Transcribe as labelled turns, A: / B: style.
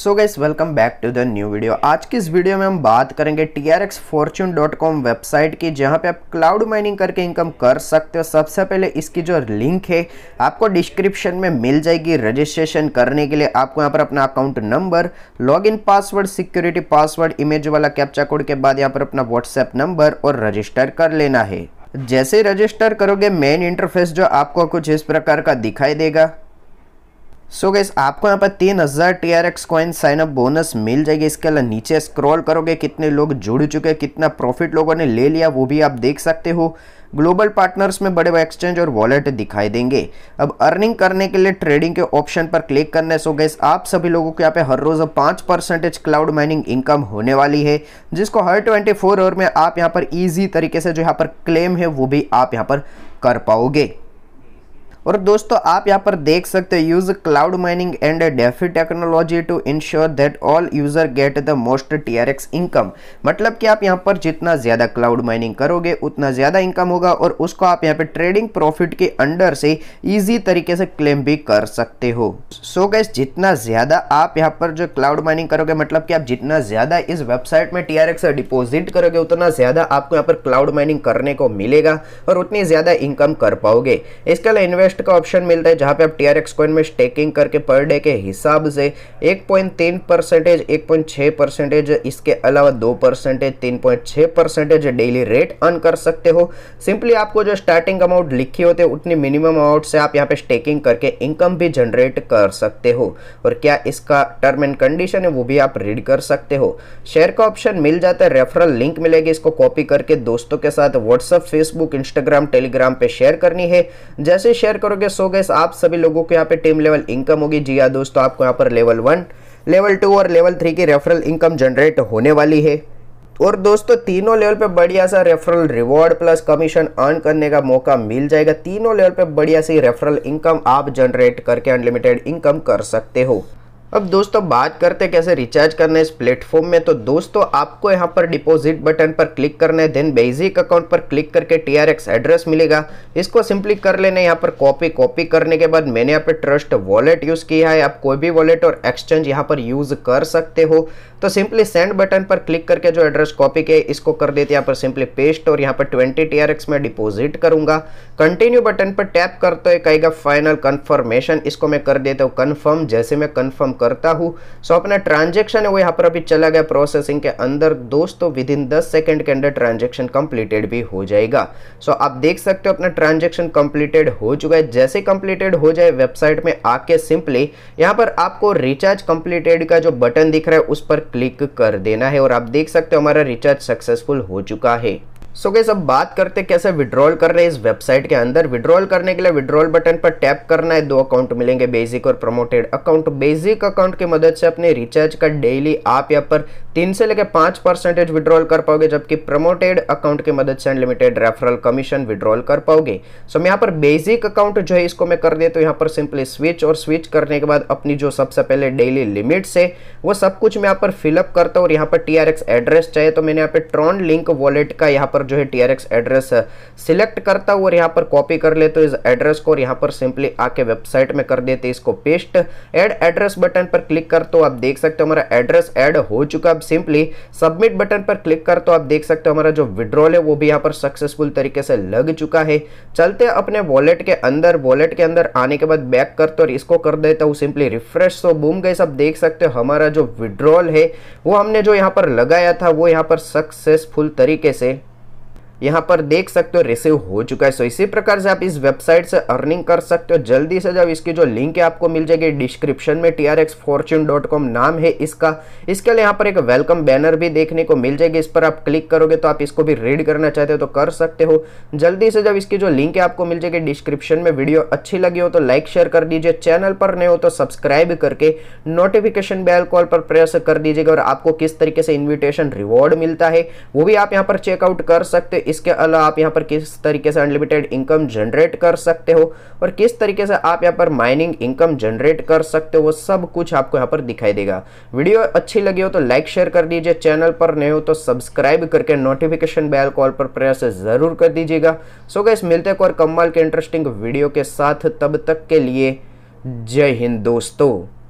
A: so guys welcome back to the new video आज की इस वीडियो में हम बात करेंगे T R X Fortune dot com website की जहां पे आप क्लाउड माइनिंग करके इनकम कर सकते हो सबसे पहले इसकी जो लिंक है आपको डिस्क्रिप्शन में मिल जाएगी रजिस्ट्रेशन करने के लिए आपको यहां पर अपना account number login password security password image वाला कैप्चा कोड के बाद यहाँ पर अपना व्हाट्सएप नंबर और रजिस्टर कर लेना है जैसे रजिस्टर करोगे मेन इंटरफेस जो आपको कुछ इस प्रकार का दिखाई देगा सो गैस आपको यहाँ पर तीन हज़ार T R X coin signup bonus मिल जाएगी इसके अलावा नीचे स्क्रॉल करोगे कितने लोग जुड़ चुके हैं कितना प्रॉफिट लोगों ने ले लिया वो भी आप देख सकते हो ग्लोबल पार्टनर्स में बड़े बड़े एक्सचेंज और वॉलेट दिखाई देंगे अब अर्निंग करने के लिए ट्रेडिंग के ऑप्शन पर क्लिक करने सो गैस आप सभी लोगों के यहाँ पे हर रोज़ पाँच परसेंटेज क्लाउड माइनिंग इनकम होने वाली है जिसको हर फोर आवर में आप यहाँ पर ईजी तरीके से जो यहाँ पर क्लेम है वो भी आप यहाँ पर कर पाओगे और दोस्तों आप यहाँ पर देख सकते हैं use cloud mining and DeFi technology to ensure that all user get the most TRX income मतलब कि आप यहाँ पर जितना ज़्यादा क्लाउड माइनिंग करोगे उतना ज़्यादा इनकम होगा और उसको आप यहाँ पे ट्रेडिंग प्रॉफिट के अंडर से ईजी तरीके से क्लेम भी कर सकते हो सो so गैस जितना ज़्यादा आप यहाँ पर जो क्लाउड माइनिंग करोगे मतलब कि आप जितना ज़्यादा इस वेबसाइट में टीआरएक्स डिपोजिट करोगे उतना ज़्यादा आपको यहाँ पर क्लाउड माइनिंग करने को मिलेगा और उतनी ज़्यादा इनकम कर पाओगे इसके लिए इन्वेस्ट इन्वेस्ट का ऑप्शन मिलता है जहाँ पे आप टी आर कॉइन में स्टेकिंग करके पर डे के हिसाब से एक पॉइंट तीन परसेंटेज एक पॉइंट छः परसेंटेज इसके अलावा दो परसेंटेज तीन पॉइंट छः परसेंटेज डेली रेट अर्न कर सकते हो सिंपली आपको जो स्टार्टिंग अमाउंट लिखी होती है उतनी मिनिमम अमाउंट से आप यहाँ पे स्टेकिंग करके इनकम भी जनरेट कर सकते हो और क्या इसका टर्म एंड कंडीशन है वो भी आप रीड कर सकते हो शेयर का ऑप्शन मिल जाता है रेफरल लिंक मिलेगी इसको कॉपी करके दोस्तों के साथ व्हाट्सअप फेसबुक इंस्टाग्राम टेलीग्राम पे शेयर करनी है जैसे शेयर करोगे सो गैस आप सभी लोगों को यहाँ पे टीम लेवल इनकम होगी जी हाँ दोस्तों आपको यहाँ पर लेवल वन लेवल टू और लेवल थ्री की रेफरल इनकम जनरेट होने वाली है और दोस्तों तीनों लेवल पे बढ़िया सा referral reward plus commission earn करने का मौका मिल जाएगा तीनों लेवल पे बढ़िया सी रेफरल इनकम आप जनरेट करके अनलिमिटेड इनकम कर सकते हो अब दोस्तों बात करते कैसे रिचार्ज करना है इस प्लेटफॉर्म में तो दोस्तों आपको यहाँ पर डिपॉजिट बटन पर क्लिक करना है देन बेसिक अकाउंट पर क्लिक करके टी एड्रेस मिलेगा इसको सिंपली कर लेना है यहाँ पर कॉपी कॉपी करने के बाद मैंने यहाँ पर ट्रस्ट वॉलेट यूज़ किया है आप कोई भी वॉलेट और एक्सचेंज यहाँ पर यूज़ कर सकते हो तो सिंपली सेंड बटन पर क्लिक करके जो एड्रेस कॉपी किया इसको कर देते हैं यहाँ पर सिंपली पेस्ट और यहाँ पर ट्वेंटी टी में डिपोजिट करूंगा कंटिन्यू बटन पर टैप करते कहेगा फाइनल कन्फर्मेशन इसको मैं कर देता हूँ कन्फर्म जैसे मैं कन्फर्म करता हूँ सो अपना ट्रांजेक्शन है वो यहाँ पर अभी चला गया प्रोसेसिंग के अंदर दोस्तों विद इन दस सेकेंड के अंदर ट्रांजेक्शन कंप्लीटेड भी हो जाएगा सो आप देख सकते हो अपना ट्रांजेक्शन कंप्लीटेड हो चुका है जैसे कंप्लीटेड हो जाए वेबसाइट में आके सिंपली यहाँ पर आपको रिचार्ज कंप्लीटेड का जो बटन दिख रहा है उस पर क्लिक कर देना है और आप देख सकते हो हमारा रिचार्ज सक्सेसफुल हो चुका है सो so, अब बात करते कैसे विड्रॉल कर रहे हैं इस वेबसाइट के अंदर विड्रॉल करने के लिए विड्रॉल बटन पर टैप करना है दो अकाउंट मिलेंगे बेसिक और प्रमोटेड अकाउंट बेसिक अकाउंट की मदद से अपने रिचार्ज का डेली आप यहाँ पर तीन से लेकर पाँच परसेंटेज विड्रॉल कर पाओगे जबकि प्रमोटेड अकाउंट की मदद से अनलिमिटेड रेफरल कमीशन विड्रॉल कर पाओगे सो मैं यहाँ पर बेसिक अकाउंट जो है इसको मैं कर दे तो यहाँ पर सिंपली स्विच और स्विच करने के बाद अपनी जो सबसे पहले डेली लिमिट्स है वो सब कुछ मैं यहाँ पर फिलअप करता हूँ और यहाँ पर टी एड्रेस चाहिए तो मैंने यहाँ पर ट्रॉन लिंक वॉलेट का यहाँ पर पर जो है टी एड्रेस सिलेक्ट करता हूँ और यहाँ पर कॉपी कर ले तो इस एड्रेस को और यहाँ पर सिंपली आके वेबसाइट में कर देते इसको पेस्ट एड एड्रेस बटन पर क्लिक कर तो आप देख सकते हो हमारा एड्रेस एड हो चुका अब सिंपली सबमिट बटन पर क्लिक कर तो आप देख सकते हो हमारा जो विड्रॉल है वो भी यहाँ पर सक्सेसफुल तरीके से लग चुका है चलते अपने वॉलेट के अंदर वॉलेट के अंदर आने के बाद बैक करते तो और इसको कर देता हूँ सिंपली रिफ्रेश तो बूम गए सब देख सकते हो हमारा जो विड्रॉल है वो हमने जो यहाँ पर लगाया था वो यहाँ पर सक्सेसफुल तरीके से यहाँ पर देख सकते हो रिसीव हो चुका है सो इसी प्रकार से आप इस वेबसाइट से अर्निंग कर सकते हो जल्दी से जब इसकी जो लिंक है आपको मिल जाएगी डिस्क्रिप्शन में T R X Fortune dot com नाम है इसका इसके लिए यहाँ पर एक वेलकम बैनर भी देखने को मिल जाएगी इस पर आप क्लिक करोगे तो आप इसको भी रीड करना चाहते हो तो कर सकते हो जल्दी से जब इसकी जो लिंक है आपको मिल जाएगी डिस्क्रिप्शन में वीडियो अच्छी लगी हो तो लाइक शेयर कर दीजिए चैनल पर नए हो तो सब्सक्राइब करके नोटिफिकेशन बेल कॉल पर प्रेस कर दीजिएगा और आपको किस तरीके से इन्विटेशन रिवॉर्ड मिलता है वो भी आप यहाँ पर चेकआउट कर सकते हो इसके अलावा आप यहाँ पर किस तरीके से अनलिमिटेड इनकम जनरेट कर सकते हो और किस तरीके से आप यहाँ पर माइनिंग इनकम जनरेट कर सकते हो वो सब कुछ आपको यहाँ पर दिखाई देगा वीडियो अच्छी लगी हो तो लाइक शेयर कर दीजिए चैनल पर नए हो तो सब्सक्राइब करके नोटिफिकेशन बेल कॉल पर प्रेस ज़रूर कर दीजिएगा सो गए मिलते हैं और कमाल के इंटरेस्टिंग वीडियो के साथ तब तक के लिए जय हिंद दोस्तों